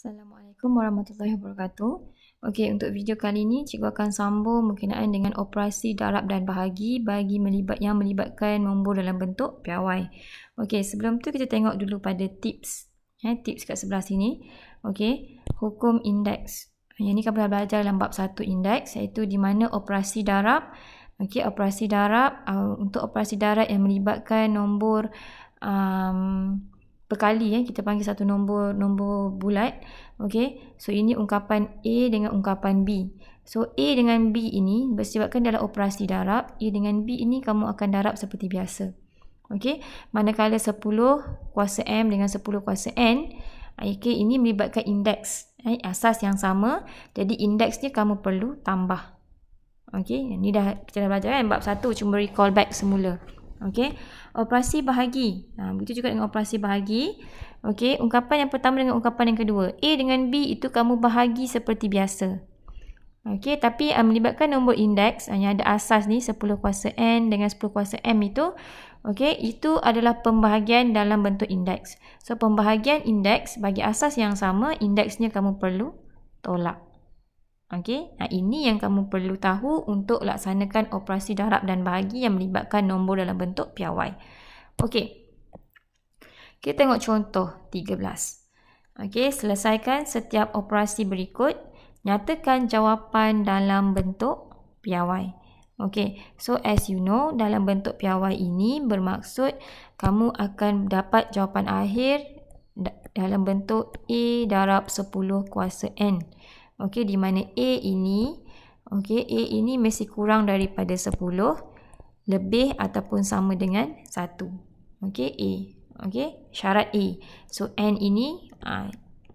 Assalamualaikum warahmatullahi wabarakatuh. Okey, untuk video kali ini cikgu akan sambung berkenaan dengan operasi darab dan bahagi bagi melibat yang melibatkan nombor dalam bentuk piawai. Okey, sebelum tu kita tengok dulu pada tips. Ya, tips kat sebelah sini. Okey, hukum indeks. Yang ni kau pernah belajar dalam bab satu indeks iaitu di mana operasi darab Okey, operasi darab uh, untuk operasi darab yang melibatkan nombor um, berkali ya kita panggil satu nombor nombor bulat okey so ini ungkapan A dengan ungkapan B so A dengan B ini disebabkan dalam operasi darab A dengan B ini kamu akan darab seperti biasa okey manakala 10 kuasa M dengan 10 kuasa N okay? ini melibatkan indeks eh, asas yang sama jadi indeks ni kamu perlu tambah okey Ini dah kita dah belajar kan bab 1 cuma recall back semula Okey. Operasi bahagi. Ha, begitu juga dengan operasi bahagi. Okey. Ungkapan yang pertama dengan ungkapan yang kedua. A dengan B itu kamu bahagi seperti biasa. Okey. Tapi uh, melibatkan nombor indeks uh, yang ada asas ni 10 kuasa N dengan 10 kuasa M itu. Okey. Itu adalah pembahagian dalam bentuk indeks. So pembahagian indeks bagi asas yang sama indeksnya kamu perlu tolak. Okey, nah, ini yang kamu perlu tahu untuk laksanakan operasi darab dan bahagi yang melibatkan nombor dalam bentuk piawai. Okey, kita tengok contoh 13. Okey, selesaikan setiap operasi berikut. Nyatakan jawapan dalam bentuk piawai. Okey, so as you know, dalam bentuk piawai ini bermaksud kamu akan dapat jawapan akhir dalam bentuk A darab 10 kuasa N. Okey, di mana A ini, okey, A ini mesti kurang daripada 10, lebih ataupun sama dengan 1. Okey, A. Okey, syarat A. So, N ini, uh,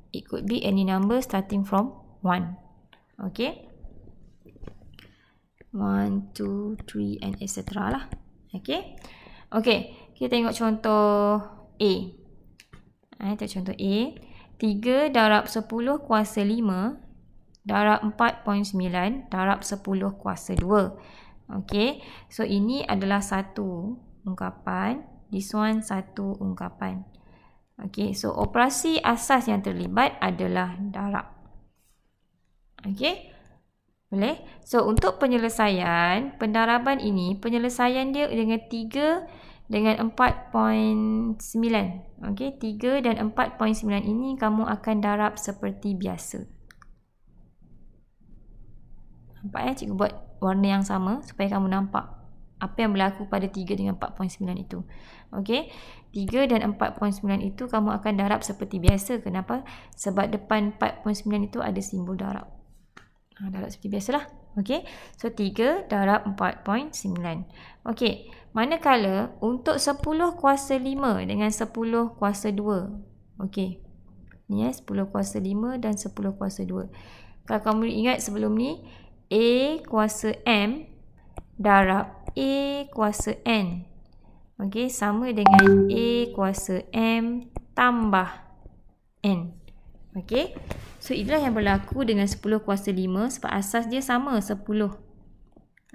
it could be any number starting from 1. Okey. 1, 2, 3 and etc. lah. Okey. Okey, kita tengok contoh A. Ha, contoh A. 3 darab 10 kuasa darab 4.9 darab 10 kuasa 2. Okey. So ini adalah satu ungkapan, this one satu ungkapan. Okey, so operasi asas yang terlibat adalah darab. Okey. Boleh? So untuk penyelesaian, pendaraban ini penyelesaian dia dengan 3 dengan 4.9. Okey, 3 dan 4.9 ini kamu akan darab seperti biasa. Nampak eh cikgu buat warna yang sama supaya kamu nampak apa yang berlaku pada 3 dengan 4.9 itu. Okey. 3 dan 4.9 itu kamu akan darab seperti biasa. Kenapa? Sebab depan 4.9 itu ada simbol darab. Ha, darab seperti biasalah. Okey. So 3 darab 4.9. Okey. Manakala untuk 10 kuasa 5 dengan 10 kuasa 2. Okey. Ni yes, eh, 10 kuasa 5 dan 10 kuasa 2. Kalau kamu ingat sebelum ni, A kuasa M darab A kuasa N. Okey, sama dengan A kuasa M tambah N. Okey, so itulah yang berlaku dengan 10 kuasa 5 sebab asas dia sama 10.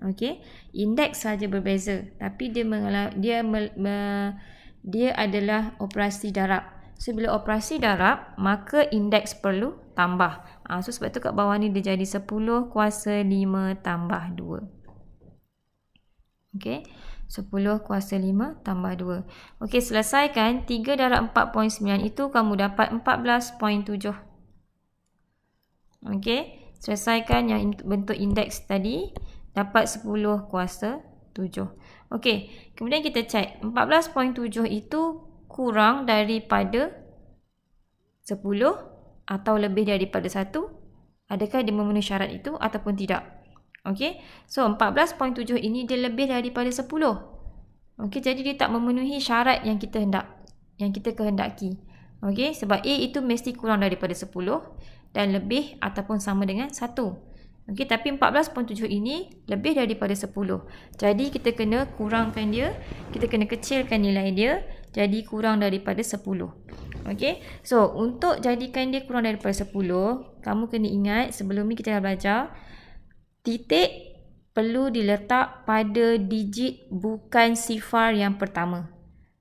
Okey, indeks saja berbeza tapi dia mengala- dia me- me- dia adalah operasi darab. So bila operasi darab, maka indeks perlu tambah. Ha, so sebab tu kat bawah ni dia jadi 10 kuasa 5 tambah 2. Okey, 10 kuasa 5 tambah 2. Okey, selesaikan 3 darab 4.9 itu kamu dapat 14.7. Okey, selesaikan yang bentuk indeks tadi dapat 10 kuasa 7. Okey, kemudian kita cek 14.7 itu kurang daripada atau lebih daripada satu, adakah dia memenuhi syarat itu ataupun tidak. Okey, so 14.7 ini dia lebih daripada 10. Okey, jadi dia tak memenuhi syarat yang kita hendak, yang kita kehendaki. Okey, sebab A itu mesti kurang daripada 10 dan lebih ataupun sama dengan 1. Okey, tapi 14.7 ini lebih daripada 10. Jadi kita kena kurangkan dia, kita kena kecilkan nilai dia jadi kurang daripada 10. Okay. So, untuk jadikan dia kurang daripada 10, kamu kena ingat sebelum ni kita dah belajar, titik perlu diletak pada digit bukan sifar yang pertama.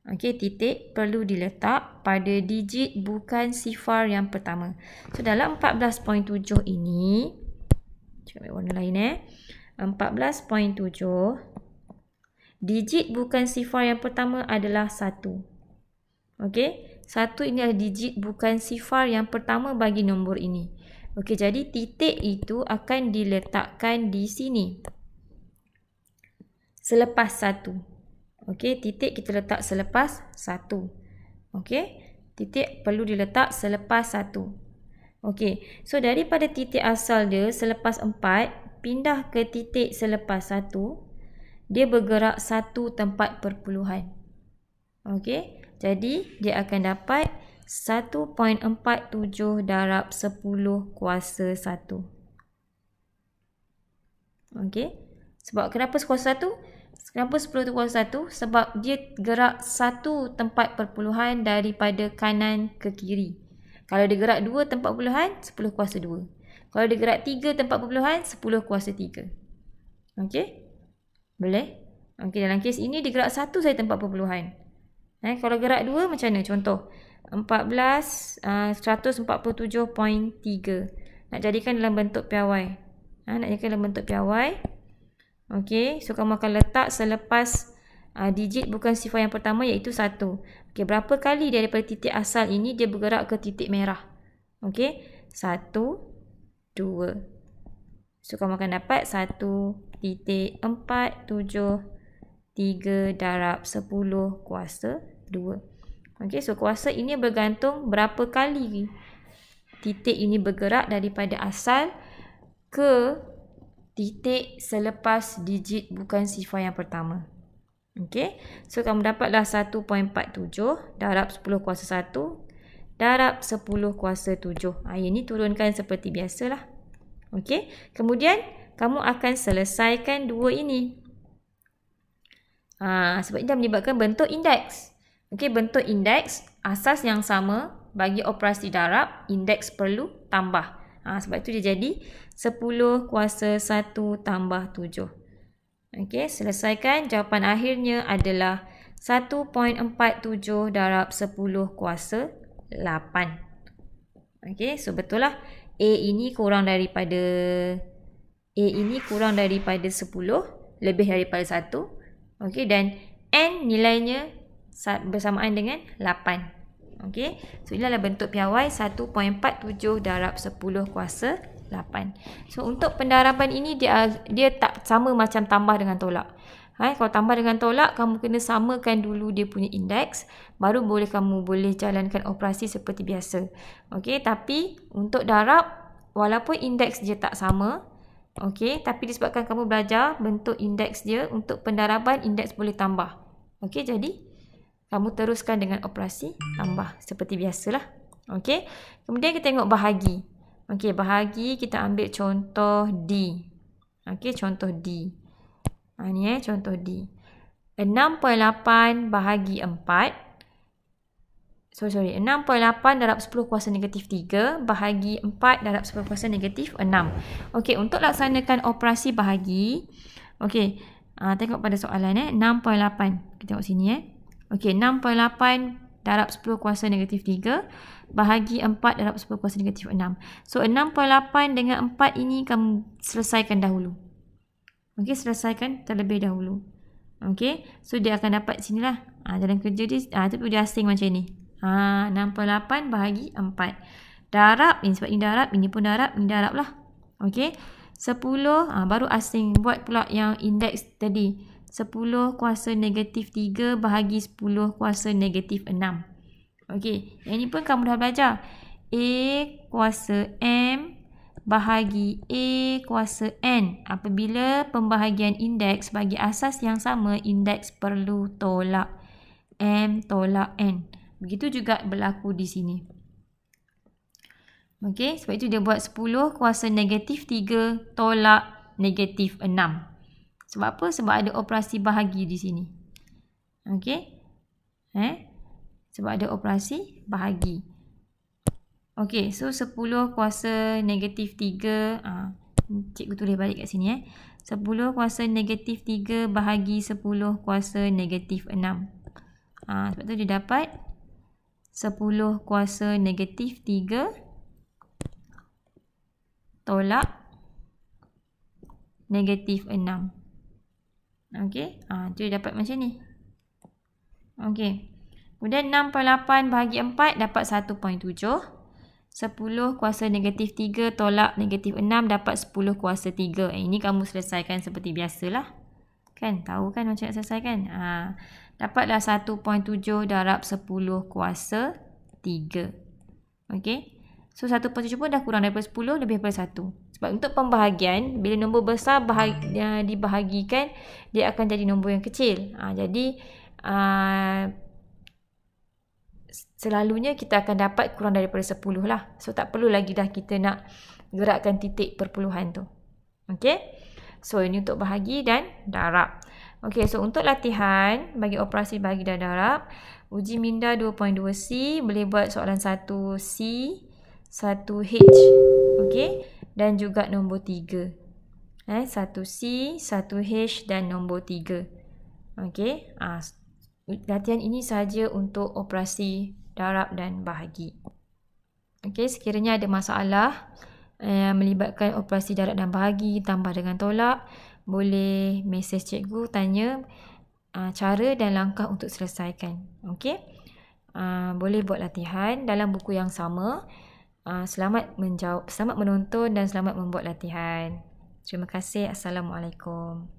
Okay, titik perlu diletak pada digit bukan sifar yang pertama. So, dalam 14.7 ini, cakap warna lain eh. 14.7, digit bukan sifar yang pertama adalah 1. Okay, satu ini adalah digit bukan sifar yang pertama bagi nombor ini. Okey, jadi titik itu akan diletakkan di sini. Selepas satu. Okey, titik kita letak selepas satu. Okey, titik perlu diletak selepas satu. Okey, so daripada titik asal dia selepas empat, pindah ke titik selepas satu, dia bergerak satu tempat perpuluhan. Okey, jadi dia akan dapat 1.47 darab 10 kuasa 1. Okey. Sebab kenapa kuasa 1? Kenapa 10 tu kuasa 1? Sebab dia gerak satu tempat perpuluhan daripada kanan ke kiri. Kalau dia gerak dua tempat perpuluhan, 10 kuasa 2. Kalau dia gerak tiga tempat perpuluhan, 10 kuasa 3. Okey? Boleh? Okey, dalam kes ini dia gerak satu saja tempat perpuluhan. Eh, kalau gerak 2 macam mana? Contoh 14 uh, 147.3 Nak jadikan dalam bentuk piawai ha, Nak jadikan dalam bentuk piawai Okay, so kamu akan letak selepas uh, digit bukan sifar yang pertama iaitu 1. Okay, berapa kali dia daripada titik asal ini dia bergerak ke titik merah? Okey, 1, 2. So kamu akan dapat 1.47. 3 darab 10 kuasa 2. Okey, so kuasa ini bergantung berapa kali titik ini bergerak daripada asal ke titik selepas digit bukan sifar yang pertama. Okey. So kamu dapatlah 1.47 darab 10 kuasa 1 darab 10 kuasa 7. Ha, ini turunkan seperti biasalah. Okey. Kemudian kamu akan selesaikan dua ini. Ha, sebab ini dah menyebabkan bentuk indeks. Okey, bentuk indeks asas yang sama bagi operasi darab, indeks perlu tambah. Ha, sebab itu dia jadi 10 kuasa 1 tambah 7. Okey, selesaikan. Jawapan akhirnya adalah 1.47 darab 10 kuasa 8. Okey, so betul lah. A ini kurang daripada A ini kurang daripada 10, lebih daripada 1. Okey dan N nilainya bersamaan dengan 8. Okey. So inilah bentuk piawai 1.47 darab 10 kuasa 8. So untuk pendaraban ini dia dia tak sama macam tambah dengan tolak. Ha, kalau tambah dengan tolak, kamu kena samakan dulu dia punya indeks. Baru boleh kamu boleh jalankan operasi seperti biasa. Okey, tapi untuk darab, walaupun indeks dia tak sama, Okey, tapi disebabkan kamu belajar bentuk indeks dia untuk pendaraban indeks boleh tambah. Okey, jadi kamu teruskan dengan operasi tambah seperti biasalah. Okey. Kemudian kita tengok bahagi. Okey, bahagi kita ambil contoh D. Okey, contoh D. Ha ni eh contoh D. 6.8 bahagi 4 sorry sorry 6.8 darab 10 kuasa negatif 3 bahagi 4 darab 10 kuasa negatif 6. Okey, untuk laksanakan operasi bahagi. Okey. Uh, tengok pada soalan eh 6.8. Kita tengok sini eh. Okey, 6.8 darab 10 kuasa negatif 3 bahagi 4 darab 10 kuasa negatif 6. So 6.8 dengan 4 ini kamu selesaikan dahulu. Okey, selesaikan terlebih dahulu. Okey, so dia akan dapat sinilah. Ah jalan kerja dia ah tu dia asing macam ni. Ha, 68 bahagi 4. Darab, ini sebab ini darab, ini pun darab, ini darab lah. Okey. 10, ha, baru asing buat pula yang indeks tadi. 10 kuasa negatif 3 bahagi 10 kuasa negatif 6. Okey. Yang ni pun kamu dah belajar. A kuasa M bahagi A kuasa N. Apabila pembahagian indeks bagi asas yang sama, indeks perlu tolak. M tolak N. Begitu juga berlaku di sini. Okey, sebab itu dia buat 10 kuasa negatif 3 tolak negatif 6. Sebab apa? Sebab ada operasi bahagi di sini. Okey. Eh? Sebab ada operasi bahagi. Okey, so 10 kuasa negatif 3. Ah, uh, cikgu tulis balik kat sini eh. 10 kuasa negatif 3 bahagi 10 kuasa negatif 6. Ah, sebab tu dia dapat 10 kuasa negatif 3 tolak negatif 6. Okey, ha, tu dapat macam ni. Okey, kemudian 6 per 8 bahagi 4 dapat 1.7. 10 kuasa negatif 3 tolak negatif 6 dapat 10 kuasa 3. Eh, ini kamu selesaikan seperti biasalah. Kan? Tahu kan macam nak selesaikan? Haa dapatlah 1.7 darab 10 kuasa 3. Okey. So 1.7 pun dah kurang daripada 10 lebih daripada 1. Sebab untuk pembahagian, bila nombor besar bahagi, uh, dibahagikan, dia akan jadi nombor yang kecil. Uh, jadi uh, selalunya kita akan dapat kurang daripada 10 lah. So tak perlu lagi dah kita nak gerakkan titik perpuluhan tu. Okey. So ini untuk bahagi dan darab. Okey, so untuk latihan bagi operasi bagi dah darab, uji minda 2.2C boleh buat soalan 1C, 1H. Okey, dan juga nombor 3. Eh, 1C, 1H dan nombor 3. Okey, ah, latihan ini sahaja untuk operasi darab dan bahagi. Okey, sekiranya ada masalah yang eh, melibatkan operasi darab dan bahagi tambah dengan tolak, boleh mesej cikgu tanya uh, cara dan langkah untuk selesaikan. Okey. Uh, boleh buat latihan dalam buku yang sama. Uh, selamat menjawab, selamat menonton dan selamat membuat latihan. Terima kasih. Assalamualaikum.